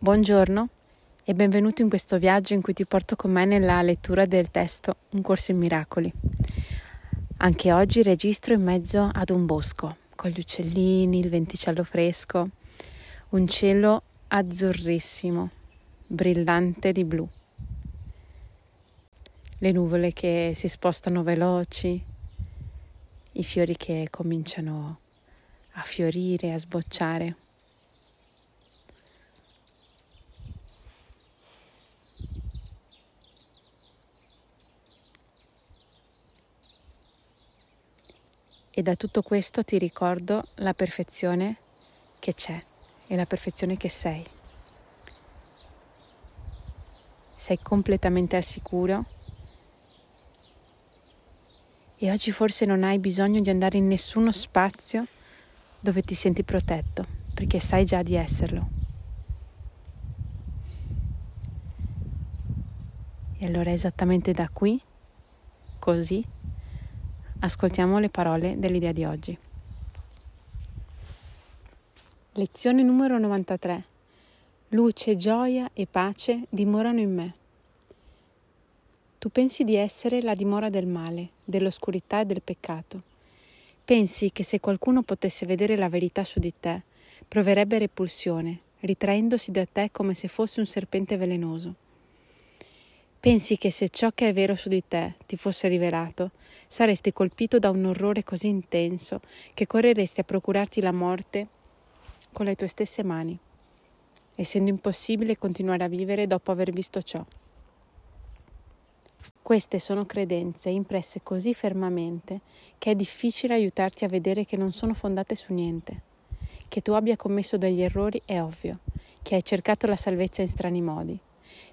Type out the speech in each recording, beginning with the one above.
Buongiorno e benvenuto in questo viaggio in cui ti porto con me nella lettura del testo Un corso in miracoli. Anche oggi registro in mezzo ad un bosco, con gli uccellini, il venticello fresco, un cielo azzurrissimo, brillante di blu. Le nuvole che si spostano veloci, i fiori che cominciano a fiorire, a sbocciare. E da tutto questo ti ricordo la perfezione che c'è e la perfezione che sei. Sei completamente al sicuro e oggi forse non hai bisogno di andare in nessuno spazio dove ti senti protetto, perché sai già di esserlo. E allora esattamente da qui, così, Ascoltiamo le parole dell'idea di oggi. Lezione numero 93. Luce, gioia e pace dimorano in me. Tu pensi di essere la dimora del male, dell'oscurità e del peccato. Pensi che se qualcuno potesse vedere la verità su di te, proverebbe repulsione, ritraendosi da te come se fosse un serpente velenoso. Pensi che se ciò che è vero su di te ti fosse rivelato, saresti colpito da un orrore così intenso che correresti a procurarti la morte con le tue stesse mani, essendo impossibile continuare a vivere dopo aver visto ciò. Queste sono credenze impresse così fermamente che è difficile aiutarti a vedere che non sono fondate su niente. Che tu abbia commesso degli errori è ovvio, che hai cercato la salvezza in strani modi,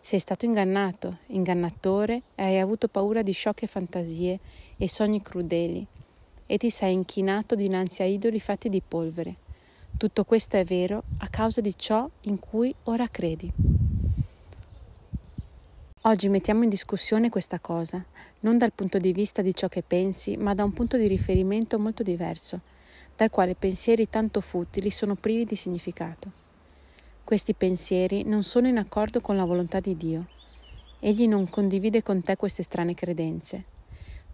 sei stato ingannato, ingannatore, e hai avuto paura di sciocche fantasie e sogni crudeli, e ti sei inchinato dinanzi a idoli fatti di polvere. Tutto questo è vero a causa di ciò in cui ora credi. Oggi mettiamo in discussione questa cosa, non dal punto di vista di ciò che pensi, ma da un punto di riferimento molto diverso, dal quale pensieri tanto futili sono privi di significato. Questi pensieri non sono in accordo con la volontà di Dio. Egli non condivide con te queste strane credenze.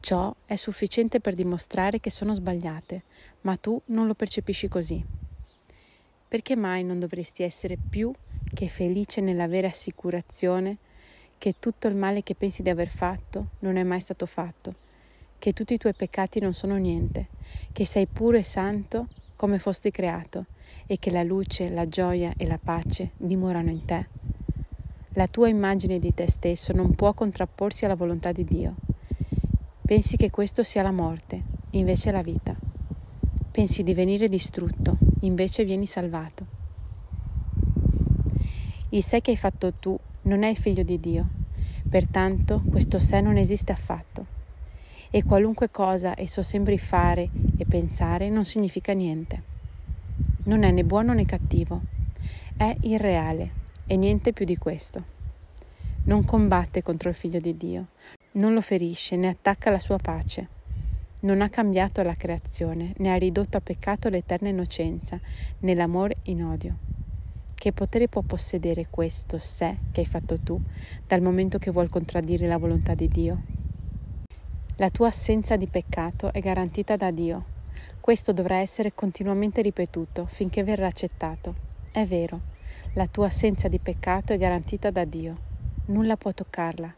Ciò è sufficiente per dimostrare che sono sbagliate, ma tu non lo percepisci così. Perché mai non dovresti essere più che felice nell'avere assicurazione che tutto il male che pensi di aver fatto non è mai stato fatto, che tutti i tuoi peccati non sono niente, che sei puro e santo come fosti creato e che la luce, la gioia e la pace dimorano in te. La tua immagine di te stesso non può contrapporsi alla volontà di Dio. Pensi che questo sia la morte, invece è la vita. Pensi di venire distrutto, invece vieni salvato. Il sé che hai fatto tu non è il figlio di Dio, pertanto questo sé non esiste affatto. E qualunque cosa esso sembri fare e pensare non significa niente. Non è né buono né cattivo, è irreale e niente più di questo. Non combatte contro il figlio di Dio, non lo ferisce né attacca la sua pace. Non ha cambiato la creazione, né ha ridotto a peccato l'eterna innocenza, né l'amore in odio. Che potere può possedere questo sé che hai fatto tu, dal momento che vuol contraddire la volontà di Dio? La tua assenza di peccato è garantita da Dio. Questo dovrà essere continuamente ripetuto finché verrà accettato. È vero, la tua assenza di peccato è garantita da Dio. Nulla può toccarla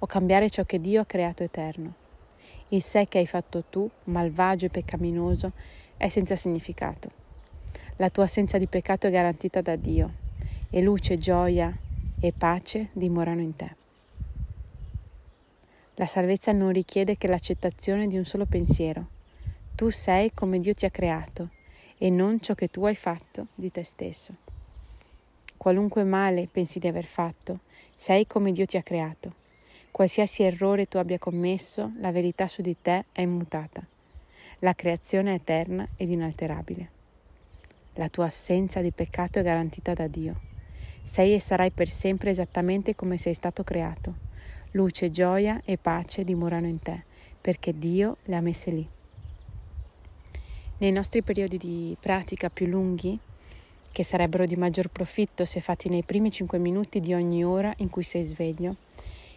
o cambiare ciò che Dio ha creato eterno. Il sé che hai fatto tu, malvagio e peccaminoso, è senza significato. La tua assenza di peccato è garantita da Dio e luce, gioia e pace dimorano in te. La salvezza non richiede che l'accettazione di un solo pensiero. Tu sei come Dio ti ha creato e non ciò che tu hai fatto di te stesso. Qualunque male pensi di aver fatto, sei come Dio ti ha creato. Qualsiasi errore tu abbia commesso, la verità su di te è immutata. La creazione è eterna ed inalterabile. La tua assenza di peccato è garantita da Dio. Sei e sarai per sempre esattamente come sei stato creato Luce, gioia e pace dimorano in te, perché Dio le ha messe lì. Nei nostri periodi di pratica più lunghi, che sarebbero di maggior profitto se fatti nei primi 5 minuti di ogni ora in cui sei sveglio,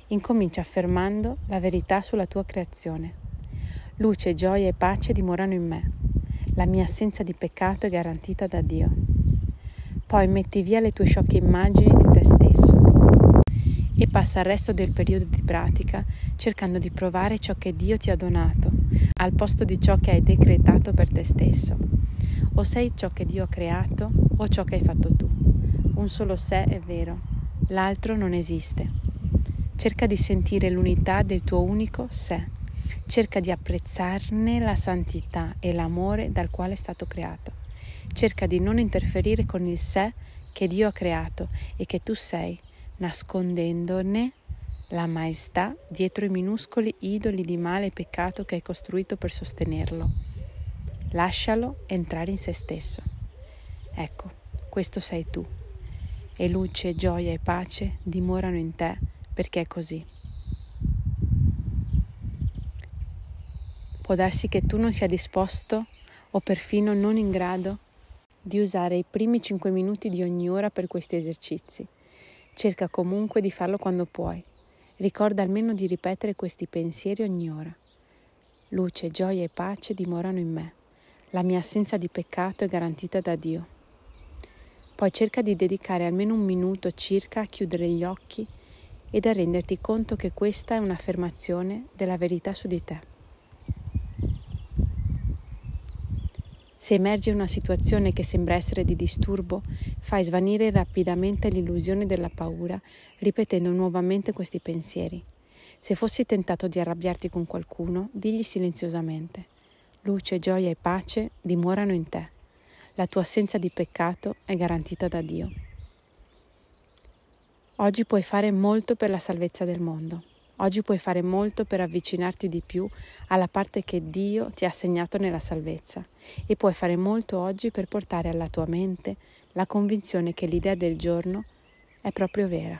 incomincia affermando la verità sulla tua creazione. Luce, gioia e pace dimorano in me. La mia assenza di peccato è garantita da Dio. Poi metti via le tue sciocche immagini di te stesso passa il resto del periodo di pratica cercando di provare ciò che Dio ti ha donato, al posto di ciò che hai decretato per te stesso. O sei ciò che Dio ha creato o ciò che hai fatto tu. Un solo sé è vero, l'altro non esiste. Cerca di sentire l'unità del tuo unico sé. Cerca di apprezzarne la santità e l'amore dal quale è stato creato. Cerca di non interferire con il sé che Dio ha creato e che tu sei nascondendone la maestà dietro i minuscoli idoli di male e peccato che hai costruito per sostenerlo. Lascialo entrare in se stesso. Ecco, questo sei tu. E luce, gioia e pace dimorano in te perché è così. Può darsi che tu non sia disposto o perfino non in grado di usare i primi 5 minuti di ogni ora per questi esercizi Cerca comunque di farlo quando puoi. Ricorda almeno di ripetere questi pensieri ogni ora. Luce, gioia e pace dimorano in me. La mia assenza di peccato è garantita da Dio. Poi cerca di dedicare almeno un minuto circa a chiudere gli occhi ed a renderti conto che questa è un'affermazione della verità su di te. Se emerge una situazione che sembra essere di disturbo, fai svanire rapidamente l'illusione della paura, ripetendo nuovamente questi pensieri. Se fossi tentato di arrabbiarti con qualcuno, digli silenziosamente. Luce, gioia e pace dimorano in te. La tua assenza di peccato è garantita da Dio. Oggi puoi fare molto per la salvezza del mondo. Oggi puoi fare molto per avvicinarti di più alla parte che Dio ti ha assegnato nella salvezza e puoi fare molto oggi per portare alla tua mente la convinzione che l'idea del giorno è proprio vera.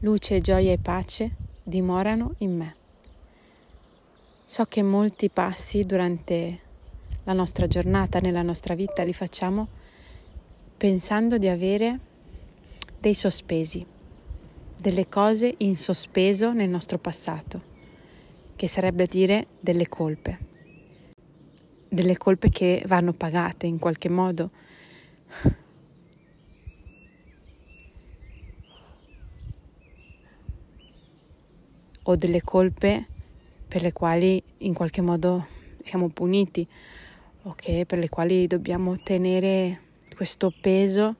Luce, gioia e pace dimorano in me. So che molti passi durante la nostra giornata, nella nostra vita, li facciamo pensando di avere dei sospesi, delle cose in sospeso nel nostro passato, che sarebbe dire delle colpe, delle colpe che vanno pagate in qualche modo. o delle colpe per le quali in qualche modo siamo puniti o okay? per le quali dobbiamo tenere questo peso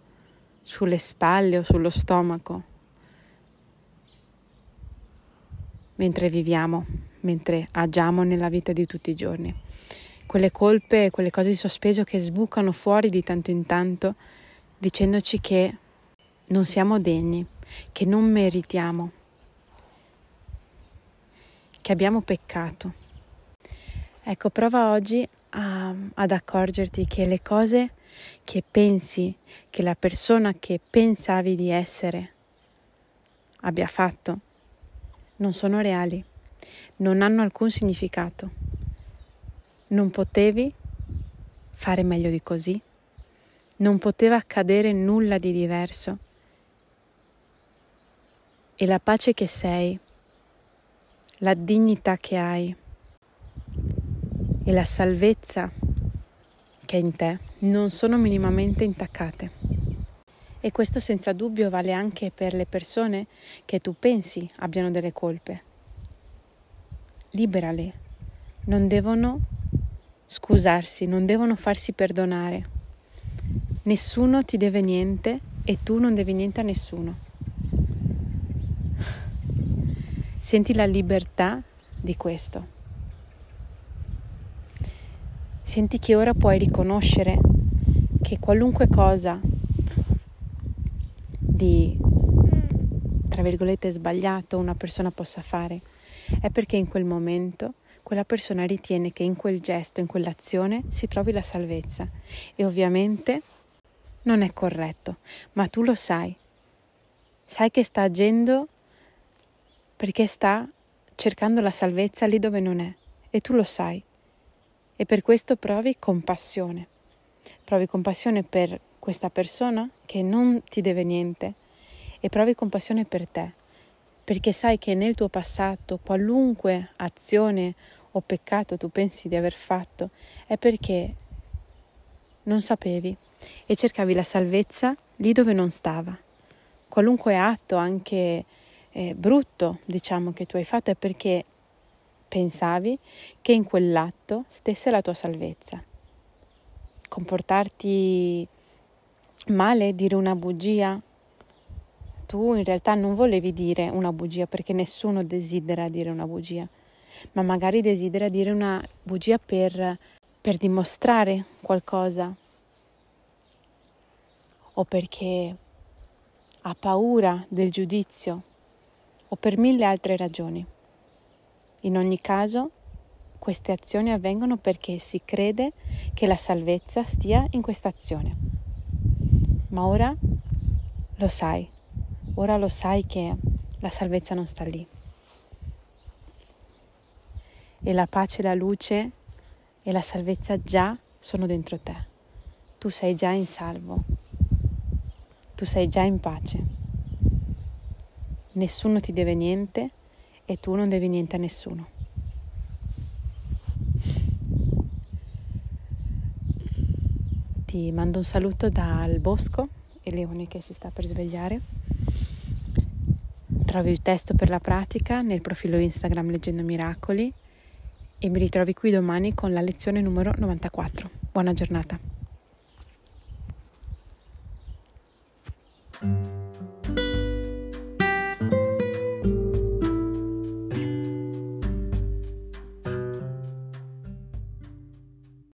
sulle spalle o sullo stomaco mentre viviamo, mentre agiamo nella vita di tutti i giorni. Quelle colpe, quelle cose di sospeso che sbucano fuori di tanto in tanto dicendoci che non siamo degni, che non meritiamo, che abbiamo peccato. Ecco, prova oggi a, ad accorgerti che le cose che pensi che la persona che pensavi di essere abbia fatto non sono reali, non hanno alcun significato. Non potevi fare meglio di così, non poteva accadere nulla di diverso. E la pace che sei la dignità che hai e la salvezza che è in te non sono minimamente intaccate. E questo senza dubbio vale anche per le persone che tu pensi abbiano delle colpe. Liberale, non devono scusarsi, non devono farsi perdonare. Nessuno ti deve niente e tu non devi niente a nessuno. Senti la libertà di questo. Senti che ora puoi riconoscere che qualunque cosa di, tra virgolette, sbagliato una persona possa fare, è perché in quel momento quella persona ritiene che in quel gesto, in quell'azione si trovi la salvezza e ovviamente non è corretto, ma tu lo sai, sai che sta agendo perché sta cercando la salvezza lì dove non è e tu lo sai. E per questo provi compassione. Provi compassione per questa persona che non ti deve niente e provi compassione per te, perché sai che nel tuo passato qualunque azione o peccato tu pensi di aver fatto è perché non sapevi e cercavi la salvezza lì dove non stava. Qualunque atto, anche eh, brutto, diciamo, che tu hai fatto è perché pensavi che in quell'atto stesse la tua salvezza. Comportarti male, dire una bugia, tu in realtà non volevi dire una bugia perché nessuno desidera dire una bugia, ma magari desidera dire una bugia per, per dimostrare qualcosa o perché ha paura del giudizio o per mille altre ragioni. In ogni caso, queste azioni avvengono perché si crede che la salvezza stia in questa azione. Ma ora lo sai, ora lo sai che la salvezza non sta lì. E la pace, la luce e la salvezza già sono dentro te. Tu sei già in salvo, tu sei già in pace nessuno ti deve niente e tu non devi niente a nessuno. Ti mando un saluto dal bosco e Leone che si sta per svegliare. Trovi il testo per la pratica nel profilo Instagram Leggendo Miracoli e mi ritrovi qui domani con la lezione numero 94. Buona giornata.